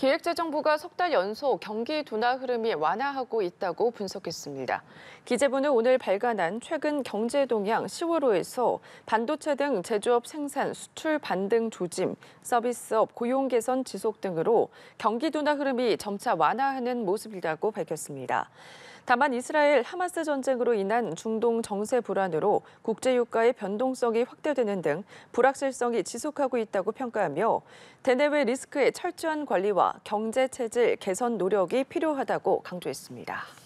기획재정부가 석 달 연속 경기 둔화 흐름이 완화하고 있다고 분석했습니다. 기재부는 오늘 발간한 최근 경제 동향 10월호에서 반도체 등 제조업 생산, 수출 반등 조짐, 서비스업 고용 개선 지속 등으로 경기 둔화 흐름이 점차 완화하는 모습이라고 밝혔습니다. 다만 이스라엘 하마스 전쟁으로 인한 중동 정세 불안으로 국제 유가의 변동성이 확대되는 등 불확실성이 지속하고 있다고 평가하며 대내외 리스크의 철저한 관리와 경제 체질 개선 노력이 필요하다고 강조했습니다.